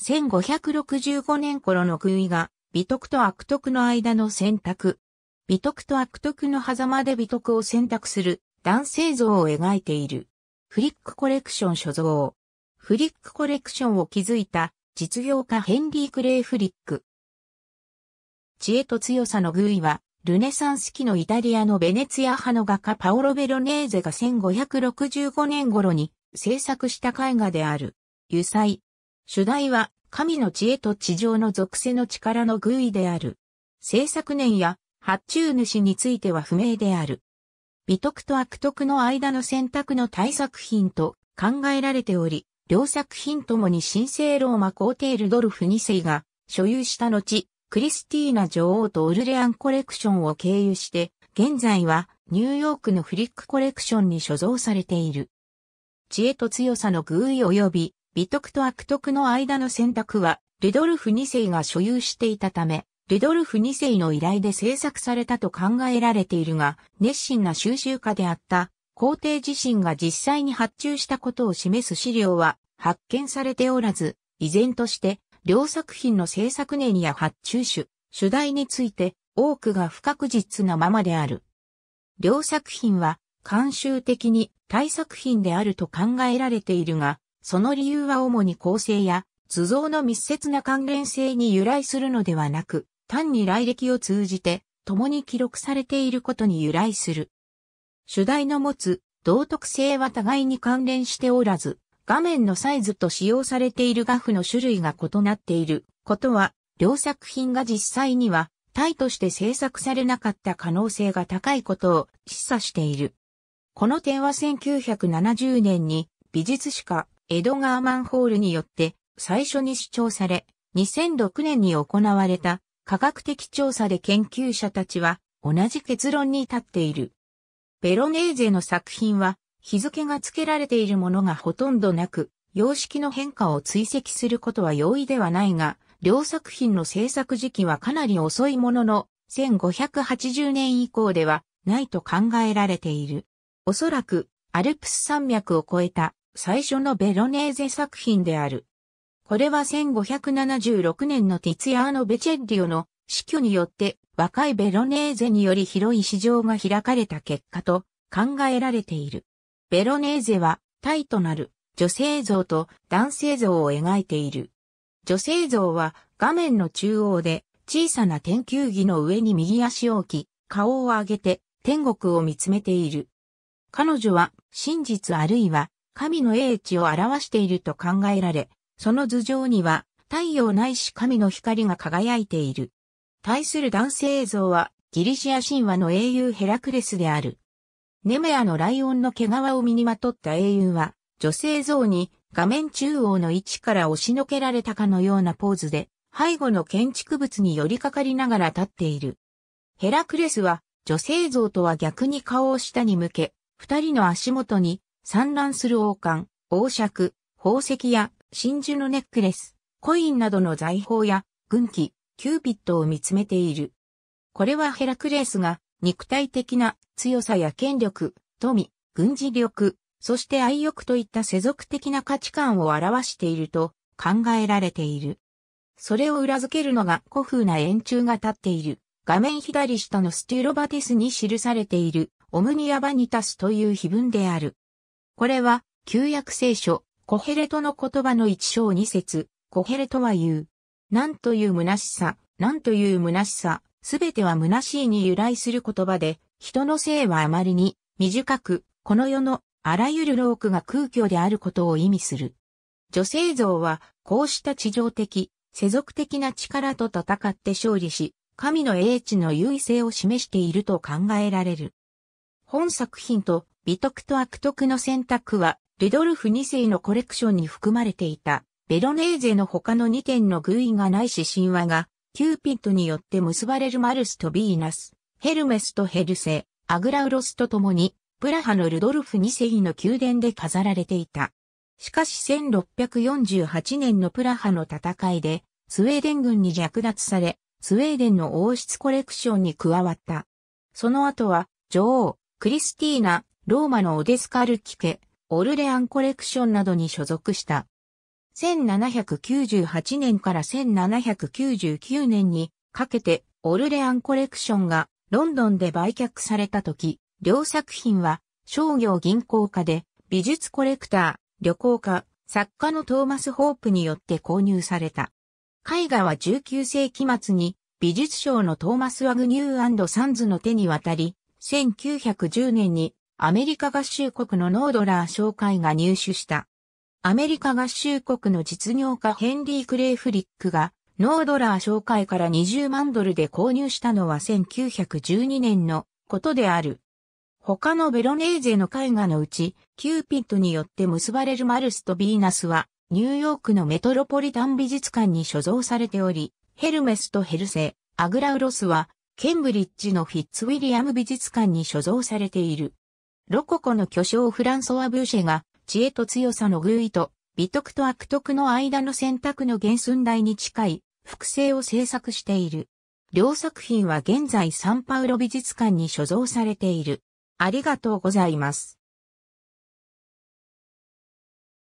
1565年頃の空位が、美徳と悪徳の間の選択。美徳と悪徳の狭間で美徳を選択する男性像を描いている。フリックコレクション所蔵。フリックコレクションを築いた実業家ヘンリー・クレイ・フリック。知恵と強さの偶意は、ルネサンス期のイタリアのベネツィア派の画家パオロ・ベロネーゼが1565年頃に制作した絵画である。油彩、主題は、神の知恵と地上の属性の力の偶意である。制作年や発注主については不明である。美徳と悪徳の間の選択の対作品と考えられており、両作品ともに神聖ローマ皇帝ルドルフ2世が所有した後、クリスティーナ女王とオルレアンコレクションを経由して、現在はニューヨークのフリックコレクションに所蔵されている。知恵と強さの偶意及び美徳と悪徳の間の選択は、ルドルフ2世が所有していたため、ルドルフ2世の依頼で制作されたと考えられているが、熱心な収集家であった皇帝自身が実際に発注したことを示す資料は発見されておらず、依然として両作品の制作年や発注種、主題について多くが不確実なままである。両作品は慣習的に大作品であると考えられているが、その理由は主に構成や図像の密接な関連性に由来するのではなく、単に来歴を通じて共に記録されていることに由来する。主題の持つ道徳性は互いに関連しておらず、画面のサイズと使用されている画布の種類が異なっていることは、両作品が実際には体として制作されなかった可能性が高いことを示唆している。この点は1970年に美術史家エドガー・マンホールによって最初に主張され、2006年に行われた科学的調査で研究者たちは同じ結論に立っている。ベロネーゼの作品は日付が付けられているものがほとんどなく、様式の変化を追跡することは容易ではないが、両作品の制作時期はかなり遅いものの、1580年以降ではないと考えられている。おそらく、アルプス山脈を越えた最初のベロネーゼ作品である。これは1576年のティツヤアーノ・ベチェッリオの死去によって若いベロネーゼにより広い市場が開かれた結果と考えられている。ベロネーゼはタイとなる女性像と男性像を描いている。女性像は画面の中央で小さな天球儀の上に右足を置き、顔を上げて天国を見つめている。彼女は真実あるいは神の英知を表していると考えられ、その頭上には太陽ないし神の光が輝いている。対する男性像はギリシア神話の英雄ヘラクレスである。ネメアのライオンの毛皮を身にまとった英雄は、女性像に画面中央の位置から押しのけられたかのようなポーズで、背後の建築物に寄りかかりながら立っている。ヘラクレスは、女性像とは逆に顔を下に向け、二人の足元に産卵する王冠、王爵、宝石や真珠のネックレス、コインなどの財宝や軍旗、キューピットを見つめている。これはヘラクレースが肉体的な強さや権力、富、軍事力、そして愛欲といった世俗的な価値観を表していると考えられている。それを裏付けるのが古風な円柱が立っている。画面左下のステュロバティスに記されているオムニアバニタスという碑文である。これは、旧約聖書、コヘレトの言葉の一章二節、コヘレトは言う。なんという虚しさ、なんという虚しさ、すべては虚しいに由来する言葉で、人の性はあまりに短く、この世のあらゆるー苦が空虚であることを意味する。女性像は、こうした地上的、世俗的な力と戦って勝利し、神の英知の優位性を示していると考えられる。本作品と美徳と悪徳の選択は、ルドルフ2世のコレクションに含まれていた、ベロネーゼの他の2点の偶意がないし神話が、キューピットによって結ばれるマルスとヴィーナス、ヘルメスとヘルセ、アグラウロスと共に、プラハのルドルフ2世の宮殿で飾られていた。しかし1648年のプラハの戦いで、スウェーデン軍に略奪され、スウェーデンの王室コレクションに加わった。その後は、女王、クリスティーナ、ローマのオデスカルキ家、オルレアンコレクションなどに所属した。1798年から1799年にかけてオルレアンコレクションがロンドンで売却された時、両作品は商業銀行家で美術コレクター、旅行家、作家のトーマス・ホープによって購入された。絵画は19世紀末に美術賞のトーマス・ワグニューサンズの手に渡り、1910年にアメリカ合衆国のノードラー商会が入手した。アメリカ合衆国の実業家ヘンリー・クレイフリックが、ノードラー商会から20万ドルで購入したのは1912年のことである。他のベロネーゼの絵画のうち、キューピットによって結ばれるマルスとヴィーナスは、ニューヨークのメトロポリタン美術館に所蔵されており、ヘルメスとヘルセ、アグラウロスは、ケンブリッジのフィッツウィリアム美術館に所蔵されている。ロココの巨匠フランソワ・ブーシェが、知恵と強さの偶意と、美徳と悪徳の間の選択の原寸大に近い、複製を制作している。両作品は現在サンパウロ美術館に所蔵されている。ありがとうございます。